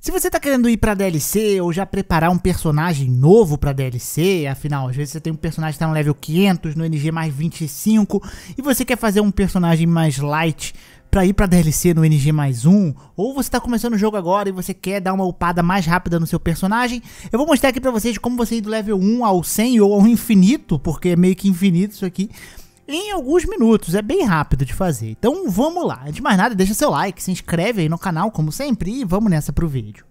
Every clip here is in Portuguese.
Se você tá querendo ir pra DLC ou já preparar um personagem novo pra DLC, afinal, às vezes você tem um personagem que tá no level 500, no NG mais 25, e você quer fazer um personagem mais light para ir para DLC no NG mais 1, ou você está começando o jogo agora e você quer dar uma upada mais rápida no seu personagem, eu vou mostrar aqui para vocês como você ir do level 1 ao 100 ou ao infinito, porque é meio que infinito isso aqui, em alguns minutos. É bem rápido de fazer. Então vamos lá. Antes de mais nada, deixa seu like, se inscreve aí no canal, como sempre, e vamos nessa pro vídeo.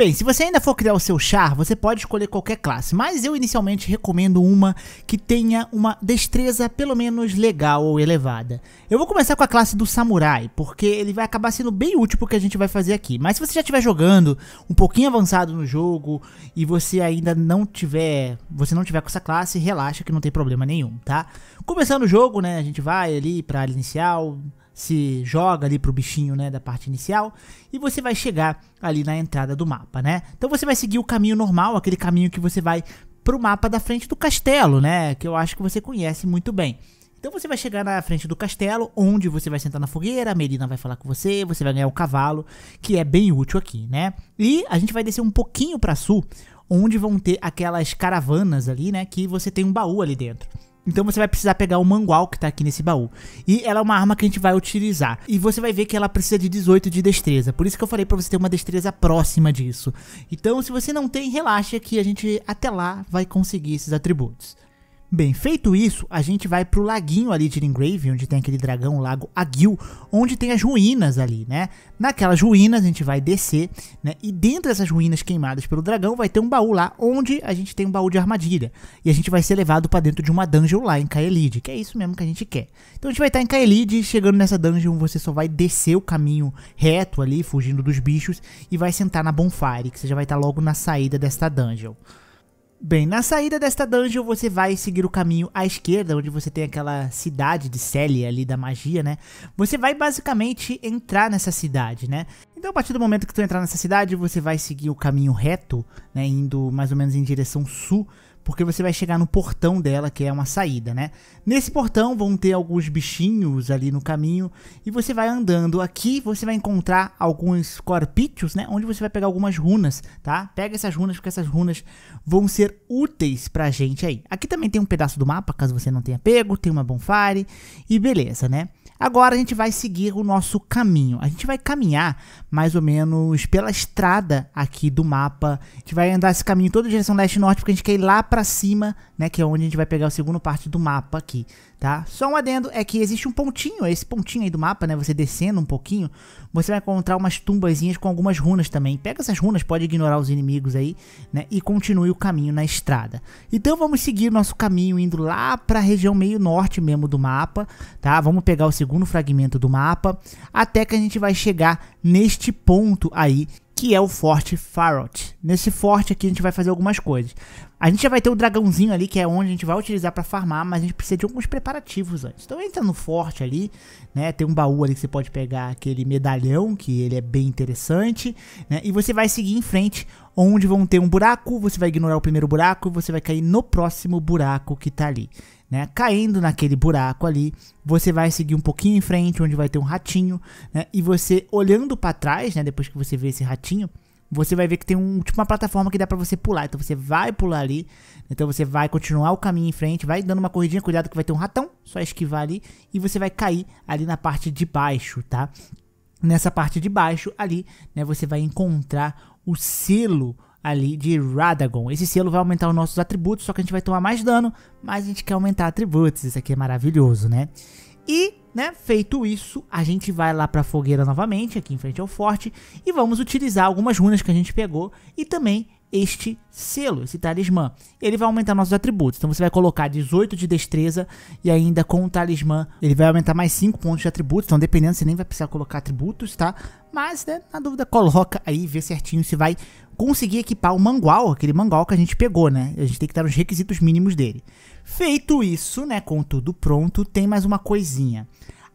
Bem, se você ainda for criar o seu char, você pode escolher qualquer classe, mas eu inicialmente recomendo uma que tenha uma destreza pelo menos legal ou elevada. Eu vou começar com a classe do samurai, porque ele vai acabar sendo bem útil pro que a gente vai fazer aqui. Mas se você já estiver jogando um pouquinho avançado no jogo e você ainda não tiver, você não tiver com essa classe, relaxa que não tem problema nenhum, tá? Começando o jogo, né, a gente vai ali para inicial, se joga ali pro bichinho, né, da parte inicial, e você vai chegar ali na entrada do mapa, né? Então você vai seguir o caminho normal, aquele caminho que você vai pro mapa da frente do castelo, né, que eu acho que você conhece muito bem. Então você vai chegar na frente do castelo, onde você vai sentar na fogueira, a Merina vai falar com você, você vai ganhar o um cavalo, que é bem útil aqui, né? E a gente vai descer um pouquinho para sul, onde vão ter aquelas caravanas ali, né, que você tem um baú ali dentro. Então você vai precisar pegar o mangual que tá aqui nesse baú. E ela é uma arma que a gente vai utilizar. E você vai ver que ela precisa de 18 de destreza. Por isso que eu falei para você ter uma destreza próxima disso. Então se você não tem, relaxa que a gente até lá vai conseguir esses atributos. Bem, feito isso, a gente vai pro laguinho ali de Lingrave, onde tem aquele dragão, o lago Aguil, onde tem as ruínas ali, né? Naquelas ruínas a gente vai descer, né? E dentro dessas ruínas queimadas pelo dragão vai ter um baú lá, onde a gente tem um baú de armadilha. E a gente vai ser levado para dentro de uma dungeon lá em Kaelid, que é isso mesmo que a gente quer. Então a gente vai estar tá em Kaelid, e chegando nessa dungeon você só vai descer o caminho reto ali, fugindo dos bichos, e vai sentar na bonfire, que você já vai estar tá logo na saída desta dungeon. Bem, na saída desta dungeon você vai seguir o caminho à esquerda, onde você tem aquela cidade de Celia ali da magia, né? Você vai basicamente entrar nessa cidade, né? Então a partir do momento que tu entrar nessa cidade, você vai seguir o caminho reto, né? Indo mais ou menos em direção sul, porque você vai chegar no portão dela, que é uma saída, né? Nesse portão vão ter alguns bichinhos ali no caminho e você vai andando aqui, você vai encontrar alguns corpítios, né? Onde você vai pegar algumas runas, tá? Pega essas runas porque essas runas vão ser úteis pra gente aí. Aqui também tem um pedaço do mapa, caso você não tenha pego, tem uma bonfire e beleza, né? Agora a gente vai seguir o nosso caminho. A gente vai caminhar mais ou menos pela estrada aqui do mapa. A gente vai andar esse caminho toda direção leste-norte porque a gente quer ir lá pra cima, né, que é onde a gente vai pegar o segundo parte do mapa aqui, tá? Só um adendo é que existe um pontinho, esse pontinho aí do mapa, né, você descendo um pouquinho, você vai encontrar umas tumbazinhas com algumas runas também. Pega essas runas, pode ignorar os inimigos aí, né, e continue o caminho na estrada. Então vamos seguir nosso caminho indo lá pra região meio norte mesmo do mapa, tá? Vamos pegar o segundo fragmento do mapa, até que a gente vai chegar neste ponto aí, que é o Forte Farot. Nesse forte aqui a gente vai fazer algumas coisas. A gente já vai ter o dragãozinho ali, que é onde a gente vai utilizar para farmar, mas a gente precisa de alguns preparativos antes. Então entra no forte ali, né? Tem um baú ali que você pode pegar aquele medalhão, que ele é bem interessante, né? E você vai seguir em frente onde vão ter um buraco, você vai ignorar o primeiro buraco e você vai cair no próximo buraco que tá ali. Né? Caindo naquele buraco ali, você vai seguir um pouquinho em frente, onde vai ter um ratinho, né? E você olhando para trás, né? Depois que você vê esse ratinho, você vai ver que tem um, tipo uma plataforma que dá para você pular. Então você vai pular ali. Então você vai continuar o caminho em frente, vai dando uma corridinha, cuidado que vai ter um ratão, só esquivar ali e você vai cair ali na parte de baixo, tá? Nessa parte de baixo ali, né, você vai encontrar o selo ali de Radagon. Esse selo vai aumentar os nossos atributos, só que a gente vai tomar mais dano, mas a gente quer aumentar atributos. Isso aqui é maravilhoso, né? E, né, feito isso, a gente vai lá pra fogueira novamente, aqui em frente ao forte, e vamos utilizar algumas runas que a gente pegou e também este selo, esse talismã. Ele vai aumentar nossos atributos. Então você vai colocar 18 de destreza e ainda com o talismã ele vai aumentar mais 5 pontos de atributos. Então dependendo, você nem vai precisar colocar atributos, tá? Mas, né, na dúvida, coloca aí, vê certinho se vai conseguir equipar o mangual, aquele mangual que a gente pegou, né? A gente tem que dar os requisitos mínimos dele. Feito isso, né, com tudo pronto, tem mais uma coisinha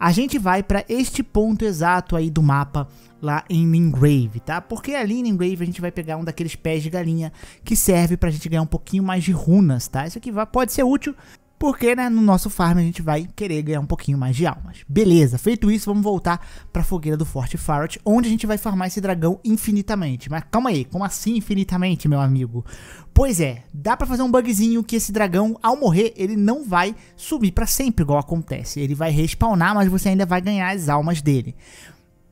a gente vai para este ponto exato aí do mapa lá em Ningrave, tá? Porque ali em Ningrave a gente vai pegar um daqueles pés de galinha que serve pra gente ganhar um pouquinho mais de runas, tá? Isso aqui vai, pode ser útil porque né, no nosso farm a gente vai querer ganhar um pouquinho mais de almas. Beleza, feito isso, vamos voltar pra fogueira do Forte Farot, onde a gente vai farmar esse dragão infinitamente. Mas calma aí, como assim infinitamente, meu amigo? Pois é, dá pra fazer um bugzinho que esse dragão, ao morrer, ele não vai subir pra sempre, igual acontece. Ele vai respawnar, mas você ainda vai ganhar as almas dele.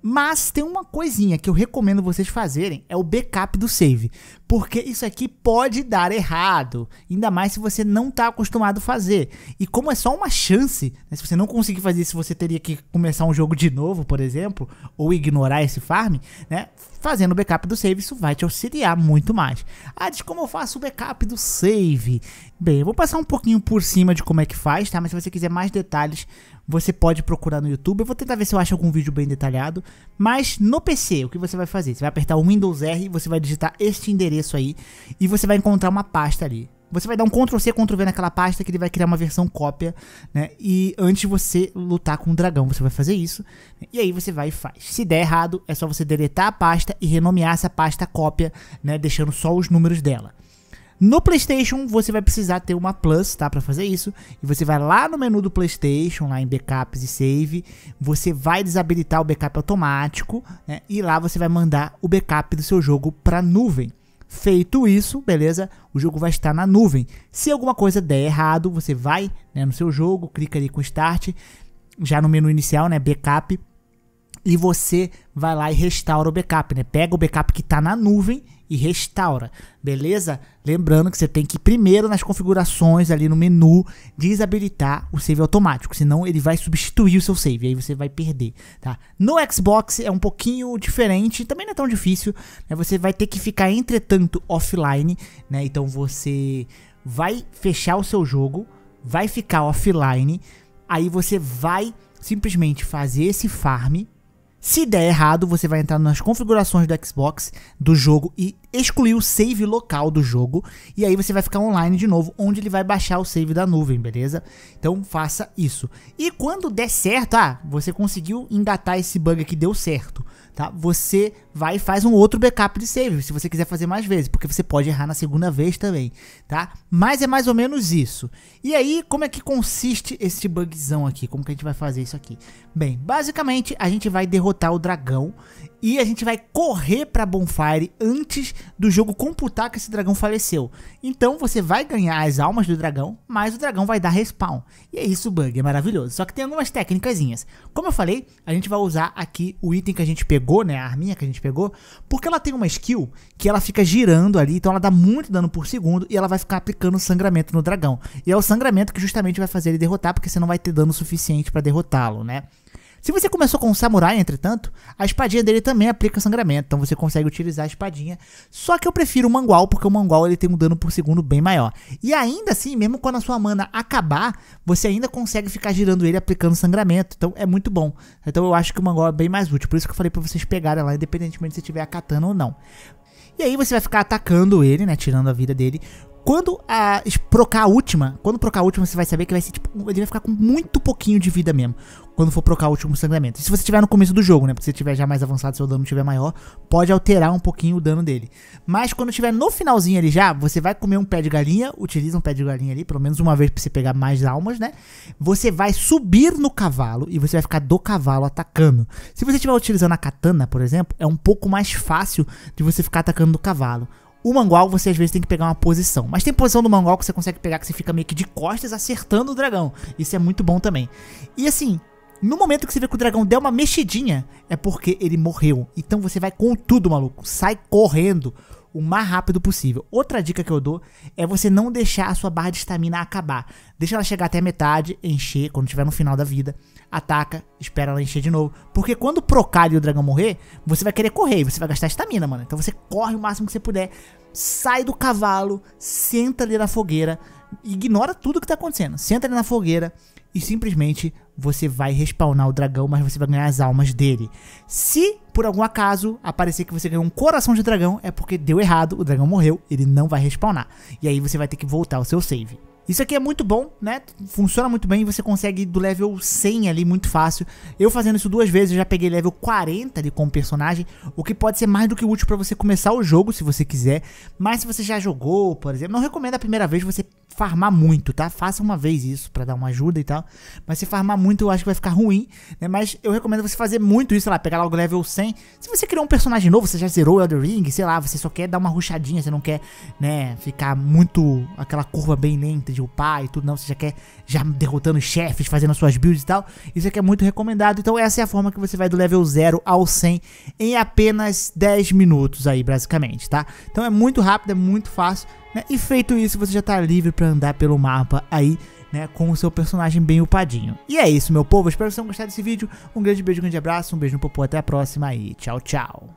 Mas tem uma coisinha que eu recomendo vocês fazerem, é o backup do save, porque isso aqui pode dar errado, ainda mais se você não está acostumado a fazer. E como é só uma chance, né, se você não conseguir fazer isso, você teria que começar um jogo de novo, por exemplo, ou ignorar esse farm, né? Fazendo o backup do save, isso vai te auxiliar muito mais. Ah, diz como eu faço o backup do save? Bem, eu vou passar um pouquinho por cima de como é que faz, tá? Mas se você quiser mais detalhes, você pode procurar no YouTube. Eu vou tentar ver se eu acho algum vídeo bem detalhado. Mas no PC, o que você vai fazer? Você vai apertar o Windows R, você vai digitar este endereço aí e você vai encontrar uma pasta ali. Você vai dar um Ctrl C, Ctrl V naquela pasta que ele vai criar uma versão cópia, né? E antes de você lutar com o dragão, você vai fazer isso. Né? E aí você vai e faz. Se der errado, é só você deletar a pasta e renomear essa pasta cópia, né? Deixando só os números dela. No PlayStation você vai precisar ter uma Plus, tá, para fazer isso. E você vai lá no menu do PlayStation, lá em backups e save, você vai desabilitar o backup automático, né? E lá você vai mandar o backup do seu jogo para nuvem. Feito isso, beleza? O jogo vai estar na nuvem. Se alguma coisa der errado, você vai né, no seu jogo, clica ali com Start, já no menu inicial, né? Backup. E você vai lá e restaura o backup, né? Pega o backup que está na nuvem e restaura, beleza? Lembrando que você tem que primeiro nas configurações ali no menu desabilitar o save automático, senão ele vai substituir o seu save, aí você vai perder, tá? No Xbox é um pouquinho diferente, também não é tão difícil, né? Você vai ter que ficar entretanto offline, né? Então você vai fechar o seu jogo, vai ficar offline, aí você vai simplesmente fazer esse farm se der errado, você vai entrar nas configurações do Xbox do jogo e excluir o save local do jogo. E aí você vai ficar online de novo, onde ele vai baixar o save da nuvem, beleza? Então faça isso. E quando der certo, ah, você conseguiu engatar esse bug que deu certo, tá? Você vai e faz um outro backup de save, se você quiser fazer mais vezes, porque você pode errar na segunda vez também, tá? Mas é mais ou menos isso. E aí, como é que consiste esse bugzão aqui? Como que a gente vai fazer isso aqui? Bem, basicamente a gente vai derrotar o dragão e a gente vai correr para Bonfire antes do jogo computar que esse dragão faleceu. Então você vai ganhar as almas do dragão, mas o dragão vai dar respawn. E é isso, o bug, é maravilhoso. Só que tem algumas técnicas. Como eu falei, a gente vai usar aqui o item que a gente pegou, né, a arminha que a gente pegou, porque ela tem uma skill que ela fica girando ali, então ela dá muito dano por segundo e ela vai ficar aplicando sangramento no dragão. E é o sangramento que justamente vai fazer ele derrotar, porque você não vai ter dano suficiente para derrotá-lo, né? Se você começou com um samurai, entretanto, a espadinha dele também aplica sangramento, então você consegue utilizar a espadinha. Só que eu prefiro o mangual, porque o mangual ele tem um dano por segundo bem maior. E ainda assim, mesmo quando a sua mana acabar, você ainda consegue ficar girando ele aplicando sangramento, então é muito bom. Então eu acho que o mangual é bem mais útil, por isso que eu falei para vocês pegarem lá, independentemente se tiver a katana ou não. E aí você vai ficar atacando ele, né, tirando a vida dele, quando a procar a última, quando procar a última, você vai saber que vai ser tipo. Ele vai ficar com muito pouquinho de vida mesmo. Quando for procar o último sangramento. E se você tiver no começo do jogo, né? Porque se tiver já mais avançado, seu dano tiver maior, pode alterar um pouquinho o dano dele. Mas quando tiver no finalzinho ali já, você vai comer um pé de galinha, utiliza um pé de galinha ali, pelo menos uma vez pra você pegar mais almas, né? Você vai subir no cavalo e você vai ficar do cavalo atacando. Se você estiver utilizando a katana, por exemplo, é um pouco mais fácil de você ficar atacando do cavalo. O mangual você às vezes tem que pegar uma posição. Mas tem posição do mangual que você consegue pegar que você fica meio que de costas acertando o dragão. Isso é muito bom também. E assim, no momento que você vê que o dragão deu uma mexidinha, é porque ele morreu. Então você vai com tudo, maluco. Sai correndo o mais rápido possível. Outra dica que eu dou é você não deixar a sua barra de estamina acabar. Deixa ela chegar até a metade, encher, quando estiver no final da vida, ataca, espera ela encher de novo. Porque quando o Procalho e o dragão morrer, você vai querer correr você vai gastar estamina, mano. Então você corre o máximo que você puder, sai do cavalo, senta ali na fogueira, ignora tudo que tá acontecendo, senta ali na fogueira e simplesmente você vai respawnar o dragão, mas você vai ganhar as almas dele. Se por algum acaso aparecer que você ganhou um coração de dragão, é porque deu errado, o dragão morreu, ele não vai respawnar. E aí você vai ter que voltar ao seu save. Isso aqui é muito bom, né? Funciona muito bem, você consegue ir do level 100 ali muito fácil. Eu fazendo isso duas vezes, eu já peguei level 40 ali como personagem, o que pode ser mais do que útil para você começar o jogo, se você quiser. Mas se você já jogou, por exemplo, não recomendo a primeira vez você farmar muito, tá? Faça uma vez isso para dar uma ajuda e tal. Mas se farmar muito, eu acho que vai ficar ruim, né? Mas eu recomendo você fazer muito isso, sei lá, pegar logo level 100. Se você criou um personagem novo, você já zerou Elder Ring, sei lá, você só quer dar uma ruchadinha, você não quer, né, ficar muito aquela curva bem lenta de upar e tudo, não, você já quer já derrotando chefes, fazendo as suas builds e tal. Isso aqui é, é muito recomendado. Então essa é a forma que você vai do level 0 ao 100 em apenas 10 minutos aí, basicamente, tá? Então é muito rápido, é muito fácil. Né? E feito isso, você já está livre para andar pelo mapa aí né, com o seu personagem bem upadinho. E é isso, meu povo. Espero que vocês tenham gostado desse vídeo. Um grande beijo, um grande abraço, um beijo no popô, até a próxima e tchau, tchau.